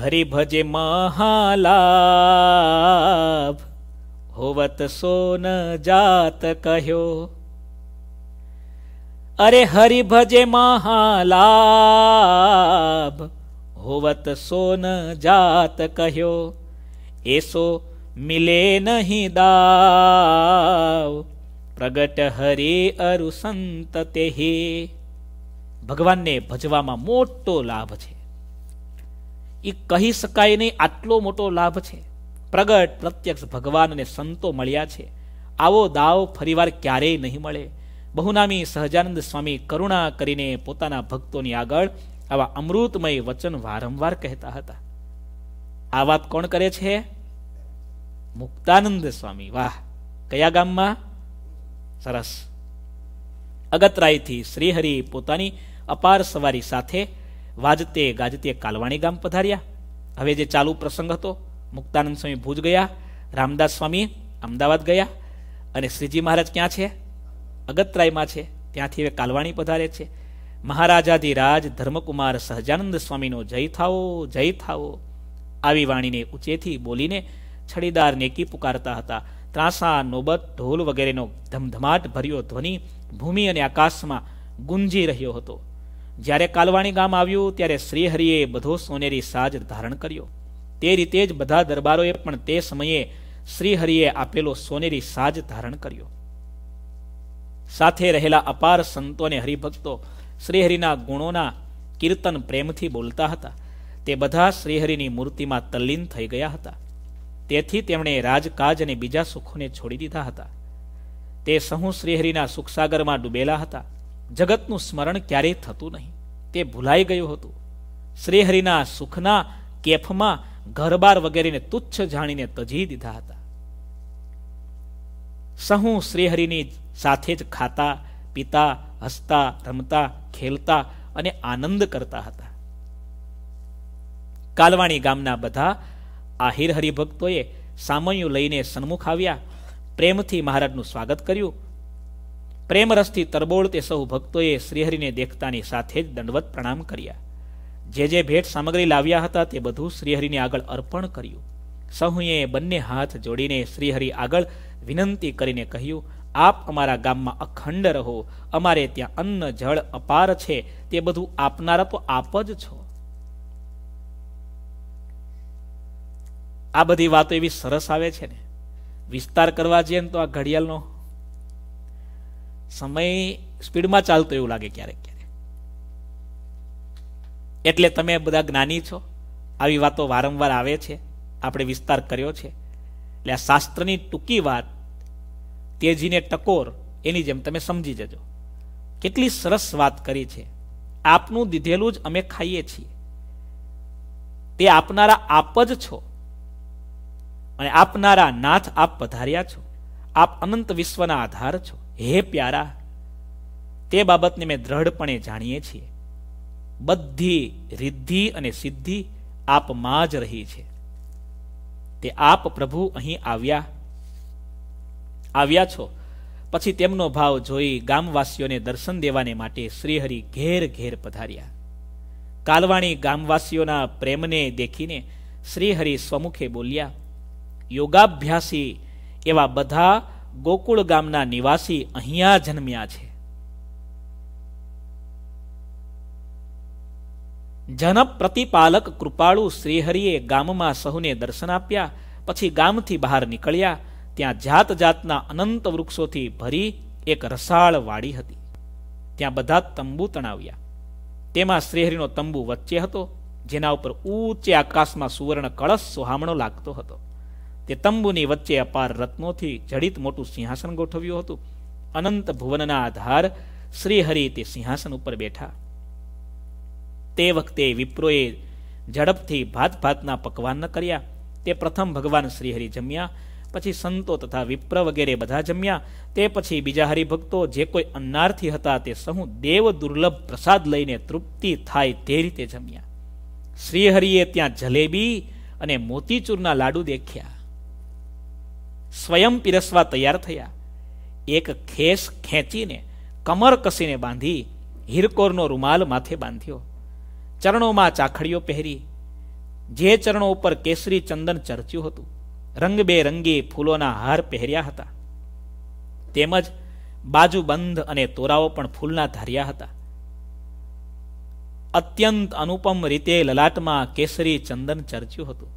હરિભજે મહાલાભ હોવત સોન જાત કહ્યો અરે હરિ ભજે મહાલાભ હોવત સોન જાત કહ્યો એસો મિલે નહીં દાવ પ્રગટ હરે અરુ સંત તેહે ભગવાનને ભજવામાં મોટો લાભ છે એ કહી શકાય નહીં આટલો મોટો લાભ છે પ્રગટ પ્રત્યક્ષ ભગવાન અને સંતો મળ્યા છે આવો દાવ ફરીવાર ક્યારેય નહીં મળે બહુનામી સહજાનંદ સ્વામી કરુણા કરીને પોતાના ભક્તોની આગળ આવા અમૃતમય વચન વારંવાર કહેતા હતા આ વાત કોણ કરે છે મુક્તાનંદ સ્વામી વાહ કયા ગામમાં સરસ અગતરાયથી શ્રીહરિ પોતાની અપાર સવારી સાથે વાજતે ગાજતે કાલવાણી ગામ પધાર્યા હવે જે ચાલુ પ્રસંગ હતો મુક્તાનંદ સ્વામી ભુજ ગયા રામદાસ સ્વામી અમદાવાદ ગયા અને શ્રીજી મહારાજ ક્યાં છે અગતરાયમાં છે ત્યાંથી હવે કાલવાણી પધારે છે રાજ ધર્મકુમાર સહજાનંદ સ્વામીનો જય થાઓ જય થાવો આવી વાણીને ઉચેથી બોલીને છડીદાર નેકી પુકારતા હતા ત્રાસા નોબત ઢોલ વગેરેનો ધમધમાટ ભર્યો ધ્વનિ ભૂમિ અને આકાશમાં ગુંજી રહ્યો હતો જ્યારે કાલવાણી ગામ આવ્યું ત્યારે શ્રીહરિએ બધો સોનેરી સાજ ધારણ કર્યો તે રીતે જ બધા દરબારોએ પણ તે સમયે શ્રીહરિએ આપેલો સોનેરી સાજ ધારણ કર્યો સાથે રહેલા અપાર સંતોને હરિભક્તો શ્રીહરિના ગુણોના કીર્તન પ્રેમથી બોલતા હતા તે બધા શ્રીહરિની મૂર્તિમાં તલ્લીન થઈ ગયા હતા તેથી તેમણે રાજકાજ અને બીજા સુખોને છોડી દીધા હતા તે સહુ શ્રીહરિના સુખસાગરમાં ડૂબેલા હતા જગતનું સ્મરણ ક્યારેય થતું નહીં તે ભૂલાઈ ગયું હતું શ્રીહરિના સુખના કેફમાં ઘરબાર વગેરેને તુચ્છ જાણીને તજી દીધા હતા સહુ શ્રીહરિની સાથે જ ખાતા પીતા હસતા રમતા ખેલતા અને આનંદ કરતા હતા કાલવાણી ગામના બધા આહિર હરિભક્તોએ સામયું લઈને સન્મુખ આવ્યા પ્રેમથી મહારાજનું સ્વાગત કર્યું પ્રેમરસથી તરબોળ તે સૌ ભક્તોએ શ્રીહરિને દેખતાની સાથે જ દંડવત પ્રણામ કર્યા જે જે ભેટ સામગ્રી લાવ્યા હતા તે બધું શ્રીહરિને આગળ અર્પણ કર્યું સહુએ બંને હાથ જોડીને શ્રીહરિ આગળ વિનંતી કરીને કહ્યું આપ અમારા ગામમાં અખંડ રહો અમારે ત્યાં અન્ન જળ અપાર છે તે બધું આપનારા તો આપ જ છો આ બધી વાતો એવી સરસ આવે છે ને વિસ્તાર કરવા જઈએ ને તો આ ઘડિયાળનો સમય સ્પીડમાં ચાલતો એવું લાગે ક્યારેક એટલે તમે બધા જ્ઞાની છો આવી વાતો વારંવાર આવે છે આપણે વિસ્તાર કર્યો છે એટલે આ શાસ્ત્રની ટૂંકી વાત તેજીને ટકોર એની જેમ તમે સમજી જજો કેટલી સરસ વાત કરી છે આપનું દીધેલું જ અમે ખાઈએ છીએ તે આપનારા આપ જ છો અને આપનારા નાથ આપ પધાર્યા છો આપ અનંત વિશ્વના આધાર છો હે પ્યારા તે બાબતને મેં દ્રઢપણે જાણીએ છીએ બધી રિદ્ધિ અને સિદ્ધિ આપમાં જ રહી છે તે આપ પ્રભુ અહીં આવ્યા આવ્યા છો પછી તેમનો ભાવ જોઈ ગામવાસીઓને દર્શન દેવાને માટે શ્રીહરિ ઘેર ઘેર પધાર્યા કાલવાણી ગામવાસીઓના પ્રેમને દેખીને શ્રીહરિ સ્વમુખે બોલ્યા યોગાભ્યાસી એવા બધા ગોકુળ ગામના નિવાસી અહીંયા જન્મ્યા છે જનપ્રતિપાલક કૃપાળુ શ્રીહરિએ ગામમાં સહુને દર્શન આપ્યા પછી ગામથી બહાર નીકળ્યા ત્યાં જાત જાતના અનંત વૃક્ષોથી ભરી એક રસાળ વાડી હતી ત્યાં બધા તંબુ તણાવ્યા તેમાં શ્રીહરિનો તંબુ વચ્ચે હતો જેના ઉપર ઊંચે આકાશમાં સુવર્ણ કળશ સોહામણો લાગતો હતો તે તંબુની વચ્ચે અપાર રત્નોથી જડિત મોટું સિંહાસન ગોઠવ્યું હતું અનંત ભુવનના આધાર શ્રીહરિ તે સિંહાસન ઉપર બેઠા તે વખતે વિપ્રોએ ઝડપથી ભાત ભાતના પકવાન કર્યા તે પ્રથમ ભગવાન શ્રીહરિ જમ્યા પછી સંતો તથા વિપ્ર વગેરે બધા જમ્યા તે પછી બીજા હરિભક્તો જે કોઈ અન્નાર્થી હતા તે સહુ દેવ દુર્લભ પ્રસાદ લઈને તૃપ્તિ થાય તે રીતે જમ્યા શ્રીહરિએ ત્યાં જલેબી અને મોતીચૂરના લાડુ દેખ્યા સ્વયં પીરસવા તૈયાર થયા એક ખેસ ખેંચીને કમર કસીને બાંધી હિરકોરનો રૂમાલ માથે બાંધ્યો ચરણોમાં ચાખડીઓ પહેરી જે ચરણો ઉપર કેસરી ચંદન ચર્ચ્યું હતું રંગબેરંગી ફૂલોના હાર પહેર્યા હતા તેમજ બાજુબંધ અને તોરાઓ પણ ફૂલના ધાર્યા હતા અત્યંત અનુપમ રીતે લલાટમાં કેસરી ચંદન ચર્ચ્યું હતું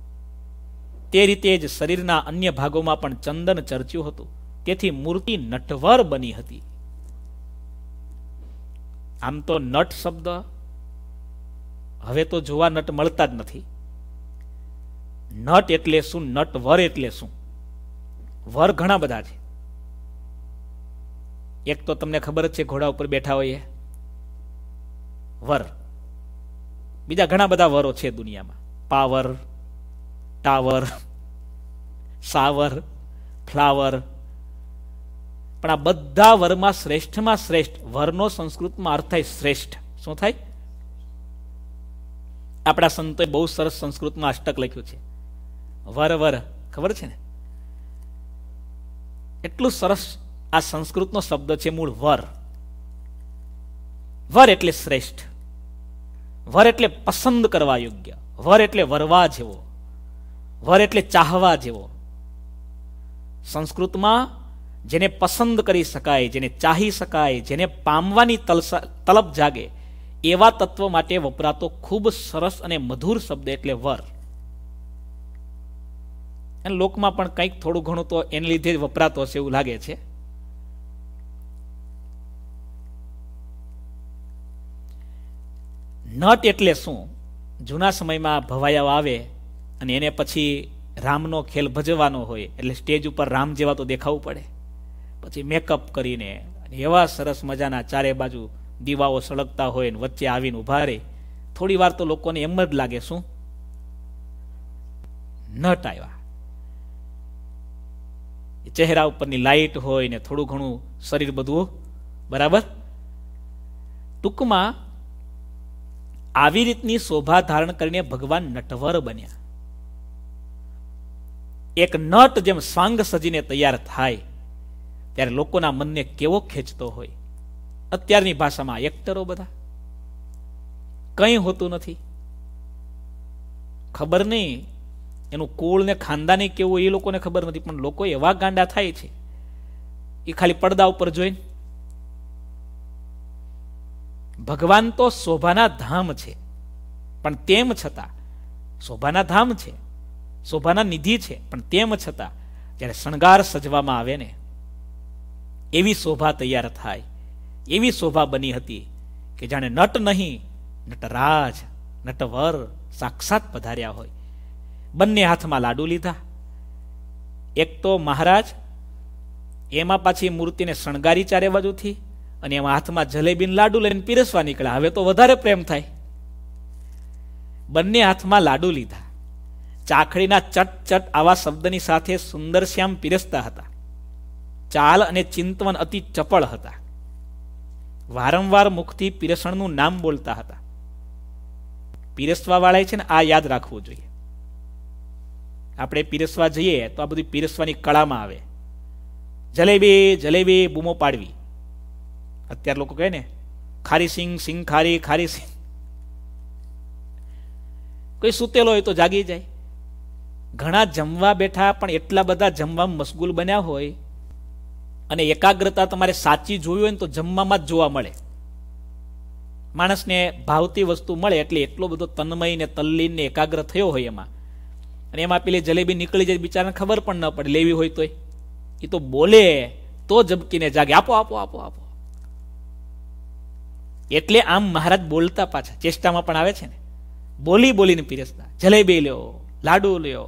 તે રીતે જ શરીરના અન્ય ભાગોમાં પણ ચંદન ચર્ચ્યું હતું તેથી મૂર્તિ નટવર બની હતી આમ તો નટ શબ્દ હવે તો જોવા નટ મળતા જ નથી નટ એટલે શું નટ વર એટલે શું વર ઘણા બધા છે એક તો તમને ખબર જ છે ઘોડા ઉપર બેઠા હોઈએ વર બીજા ઘણા બધા વરો છે દુનિયામાં પાવર ટાવર સાવર ફ્લાવર પણ આ બધા વરમાં શ્રેષ્ઠમાં શ્રેષ્ઠ વરનો સંસ્કૃતમાં અર્થ થાય શ્રેષ્ઠ શું થાય આપણા સંતોએ બહુ સરસ સંસ્કૃતમાં અષ્ટક લખ્યું છે વર વર ખબર છે ને એટલું સરસ આ સંસ્કૃતનો શબ્દ છે મૂળ વર વર એટલે શ્રેષ્ઠ વર એટલે પસંદ કરવા યોગ્ય વર એટલે વરવા જેવો વર એટલે ચાહવા જેવો સંસ્કૃતમાં જેને પસંદ કરી શકાય જેને ચાહી શકાય જેને પામવાની તલસ તલબ જાગે એવા તત્વ માટે વપરાતો ખૂબ સરસ અને મધુર શબ્દ એટલે વર અને લોકમાં પણ કંઈક થોડું ઘણું તો એને લીધે જ વપરાતો હશે એવું લાગે છે નટ એટલે શું જૂના સમયમાં ભવાયાઓ આવે અને એને પછી રામનો ખેલ ભજવાનો હોય એટલે સ્ટેજ ઉપર રામ જેવા તો દેખાવું પડે પછી મેકઅપ કરીને એવા સરસ મજાના ચારે બાજુ દીવાઓ સળગતા હોય ને વચ્ચે આવીને ઊભા રહે થોડી વાર તો લોકોને એમ જ લાગે શું નટ આવ્યા ચહેરા ઉપરની લાઈટ હોય ને થોડું ઘણું શરીર બધું બરાબર ટૂંકમાં આવી રીતની શોભા ધારણ કરીને ભગવાન નટવર બન્યા એક નટ જેમ સ્વાંગ સજીને તૈયાર થાય ત્યારે લોકોના મનને કેવો ખેંચતો હોય અત્યારની ભાષામાં એક્ટરો બધા કંઈ હોતું નથી ખબર નહીં એનું કુળ ને ખાનદાની કેવું એ લોકોને ખબર નથી પણ લોકો એવા ગાંડા થાય છે એ ખાલી પડદા ઉપર જોઈને ભગવાન તો શોભાના ધામ છે પણ તેમ છતાં શોભાના ધામ છે શોભાના નિધિ છે પણ તેમ છતાં જ્યારે શણગાર સજવામાં આવે ને એવી શોભા તૈયાર થાય એવી શોભા બની હતી કે જાણે નટ નહીં નટરાજ નટવર સાક્ષાત પધાર્યા હોય બંને હાથમાં લાડુ લીધા એક તો મહારાજ એમાં પાછી મૂર્તિને શણગારી ચારે બાજુથી અને એમાં હાથમાં જલેબીન લાડુ લઈને પીરસવા નીકળ્યા હવે તો વધારે પ્રેમ થાય બંને હાથમાં લાડુ લીધા ચાખડીના ચટ ચટ આવા શબ્દની સાથે સુંદરશ્યામ પીરસતા હતા ચાલ અને ચિંતવન અતિ ચપળ હતા વારંવાર મુખથી પીરસણનું નામ બોલતા હતા પીરસવા વાળાએ છે ને આ યાદ રાખવું જોઈએ આપણે પીરસવા જઈએ તો આ બધી પીરસવાની કળામાં આવે જલેબી જલેબી બૂમો પાડવી અત્યારે લોકો કહે ને ખારી સિંગ સિંગ ખારી ખારી સિંગ કોઈ સૂતેલો હોય તો જાગી જાય ઘણા જમવા બેઠા પણ એટલા બધા જમવા મશગુલ બન્યા હોય અને એકાગ્રતા તમારે સાચી જોવી હોય ને તો જમવામાં જ જોવા મળે માણસને ભાવતી વસ્તુ મળે એટલે એટલો બધો તન્મય ને તલ્લીન ને એકાગ્ર થયો હોય એમાં અને એમાં પેલી જલેબી નીકળી જાય બિચારાને ખબર પણ ન પડે લેવી હોય તોય એ તો બોલે તો જબકીને જાગે આપો આપો આપો આપો એટલે આમ મહારાજ બોલતા પાછા ચેષ્ટામાં પણ આવે છે ને બોલી બોલીને પીરસતા જલેબી લ્યો લાડુ લ્યો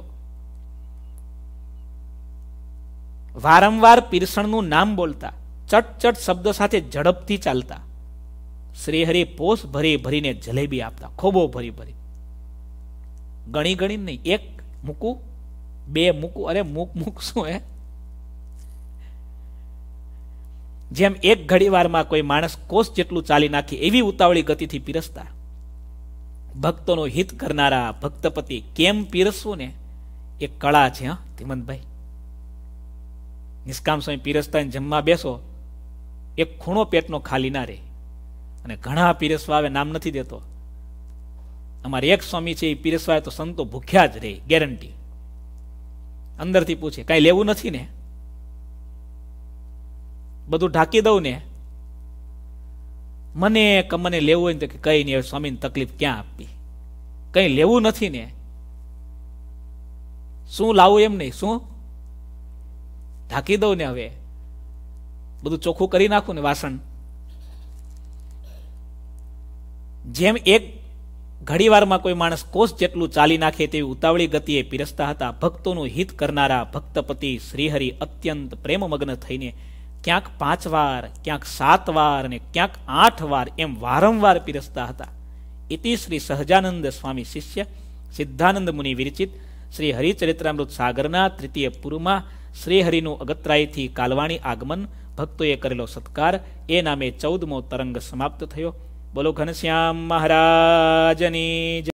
વારંવાર પીરસણનું નામ બોલતા ચટચટ શબ્દો સાથે ઝડપથી ચાલતા શ્રીહરિ પોષ ભરી ભરીને જલેબી આપતા ખોબો ભરી ભરી ગણી ગણી નહીં એક મૂકું બે મૂકું અરે મૂક મૂક શું હે જેમ એક ઘડીવારમાં કોઈ માણસ કોષ જેટલું ચાલી નાખે એવી ઉતાવળી ગતિથી પીરસતા ભક્તોનું હિત કરનારા ભક્તપતિ કેમ પીરસવું ને એ કળા છે હા ધીમંતભાઈ નિષ્કામ સ્વામી પીરસતા જમવા બેસો એક ખૂણો પેટનો ખાલી ના રહે અને ઘણા પીરસવા આવે નામ નથી દેતો અમારે એક સ્વામી છે એ પીરસવા તો સંતો ભૂખ્યા જ રહે ગેરંટી અંદરથી પૂછે કાંઈ લેવું નથી ને બધું ઢાંકી દઉં ને મને કમને લેવું હોય ને તો કંઈ નહીં સ્વામીને તકલીફ ક્યાં આપવી કંઈ લેવું નથી ને શું લાવું એમ નહીં શું ઢાંકી દઉં ને હવે બધું ચોખ્ખું કરી નાખું ને વાસણ જેમ એક ઘડીવારમાં કોઈ માણસ કોષ જેટલું ચાલી નાખે તેવી ઉતાવળી ગતિએ પીરસતા હતા ભક્તોનું હિત કરનારા ભક્તપતિ શ્રીહરિ અત્યંત પ્રેમમગ્ન થઈને ક્યાંક પાંચ વાર ક્યાંક સાત વાર અને ક્યાંક આઠ વાર એમ વારંવાર પીરસતા હતા ઇતિ શ્રી સહજાનંદ સ્વામી શિષ્ય સિદ્ધાનંદ મુનિ વિરચિત શ્રી હરિચરિત્રામૃત સાગરના તૃતીય પૂર્વમાં શ્રીહરિનું અગતરાયથી કાલવાણી આગમન ભક્તોએ કરેલો સત્કાર એ નામે ચૌદમો તરંગ સમાપ્ત થયો બોલો ઘનશ્યામ મહારાજની